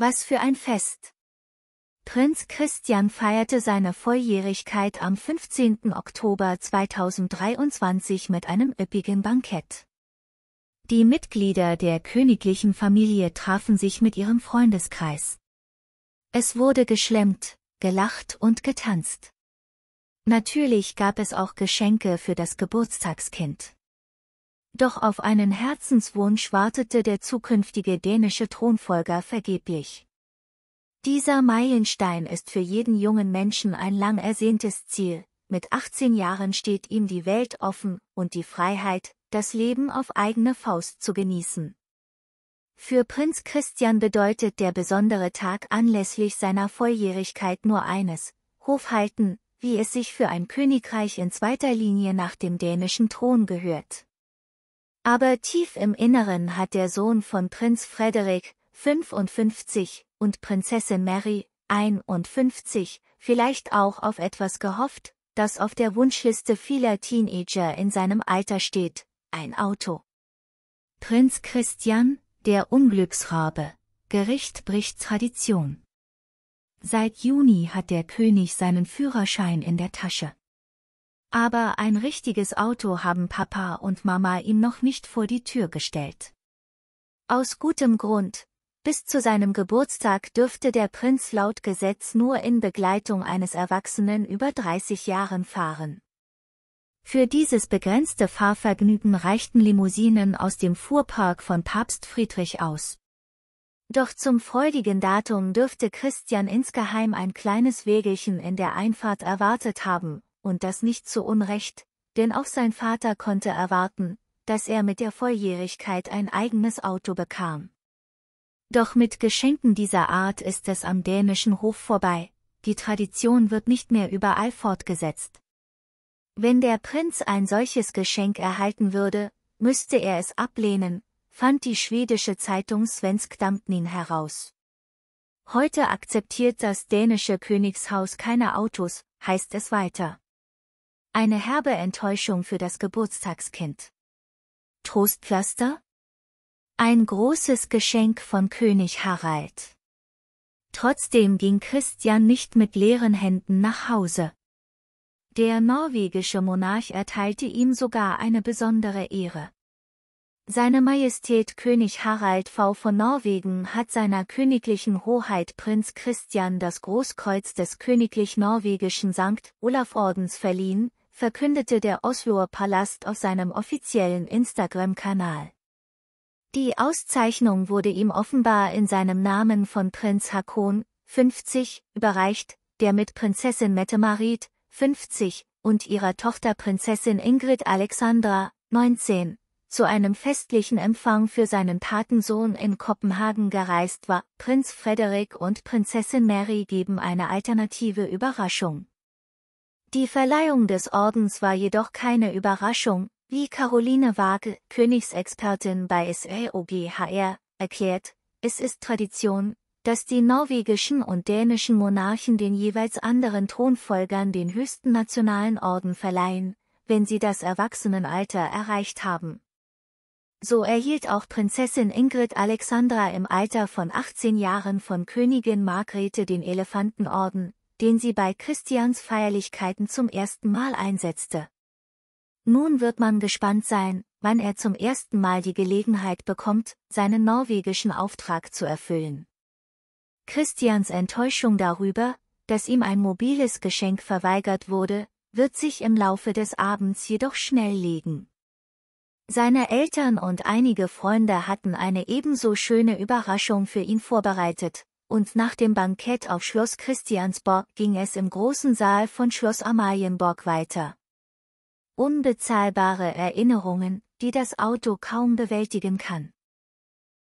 Was für ein Fest! Prinz Christian feierte seine Volljährigkeit am 15. Oktober 2023 mit einem üppigen Bankett. Die Mitglieder der königlichen Familie trafen sich mit ihrem Freundeskreis. Es wurde geschlemmt, gelacht und getanzt. Natürlich gab es auch Geschenke für das Geburtstagskind doch auf einen Herzenswunsch wartete der zukünftige dänische Thronfolger vergeblich. Dieser Meilenstein ist für jeden jungen Menschen ein lang ersehntes Ziel, mit 18 Jahren steht ihm die Welt offen und die Freiheit, das Leben auf eigene Faust zu genießen. Für Prinz Christian bedeutet der besondere Tag anlässlich seiner Volljährigkeit nur eines, Hofhalten, wie es sich für ein Königreich in zweiter Linie nach dem dänischen Thron gehört. Aber tief im Inneren hat der Sohn von Prinz Frederick, 55, und Prinzessin Mary, 51, vielleicht auch auf etwas gehofft, das auf der Wunschliste vieler Teenager in seinem Alter steht, ein Auto. Prinz Christian, der Unglücksrabe, Gericht bricht Tradition. Seit Juni hat der König seinen Führerschein in der Tasche. Aber ein richtiges Auto haben Papa und Mama ihm noch nicht vor die Tür gestellt. Aus gutem Grund, bis zu seinem Geburtstag dürfte der Prinz laut Gesetz nur in Begleitung eines Erwachsenen über 30 Jahren fahren. Für dieses begrenzte Fahrvergnügen reichten Limousinen aus dem Fuhrpark von Papst Friedrich aus. Doch zum freudigen Datum dürfte Christian insgeheim ein kleines Wägelchen in der Einfahrt erwartet haben, und das nicht zu Unrecht, denn auch sein Vater konnte erwarten, dass er mit der Volljährigkeit ein eigenes Auto bekam. Doch mit Geschenken dieser Art ist es am dänischen Hof vorbei, die Tradition wird nicht mehr überall fortgesetzt. Wenn der Prinz ein solches Geschenk erhalten würde, müsste er es ablehnen, fand die schwedische Zeitung Svensk Dampnin heraus. Heute akzeptiert das dänische Königshaus keine Autos, heißt es weiter. Eine herbe Enttäuschung für das Geburtstagskind. Trostpflaster? Ein großes Geschenk von König Harald. Trotzdem ging Christian nicht mit leeren Händen nach Hause. Der norwegische Monarch erteilte ihm sogar eine besondere Ehre. Seine Majestät König Harald V. von Norwegen hat seiner königlichen Hoheit Prinz Christian das Großkreuz des königlich norwegischen Sankt Olaf Ordens verliehen, verkündete der Osloer Palast auf seinem offiziellen Instagram-Kanal. Die Auszeichnung wurde ihm offenbar in seinem Namen von Prinz Hakon, 50, überreicht, der mit Prinzessin Mette-Marit, 50, und ihrer Tochter Prinzessin Ingrid Alexandra, 19, zu einem festlichen Empfang für seinen Patensohn in Kopenhagen gereist war. Prinz Frederik und Prinzessin Mary geben eine alternative Überraschung. Die Verleihung des Ordens war jedoch keine Überraschung, wie Caroline Waage, Königsexpertin bei SAOGHR, erklärt, es ist Tradition, dass die norwegischen und dänischen Monarchen den jeweils anderen Thronfolgern den höchsten nationalen Orden verleihen, wenn sie das Erwachsenenalter erreicht haben. So erhielt auch Prinzessin Ingrid Alexandra im Alter von 18 Jahren von Königin Margrethe den Elefantenorden, den sie bei Christians Feierlichkeiten zum ersten Mal einsetzte. Nun wird man gespannt sein, wann er zum ersten Mal die Gelegenheit bekommt, seinen norwegischen Auftrag zu erfüllen. Christians Enttäuschung darüber, dass ihm ein mobiles Geschenk verweigert wurde, wird sich im Laufe des Abends jedoch schnell legen. Seine Eltern und einige Freunde hatten eine ebenso schöne Überraschung für ihn vorbereitet, und nach dem Bankett auf Schloss Christiansborg ging es im großen Saal von Schloss Amalienborg weiter. Unbezahlbare Erinnerungen, die das Auto kaum bewältigen kann.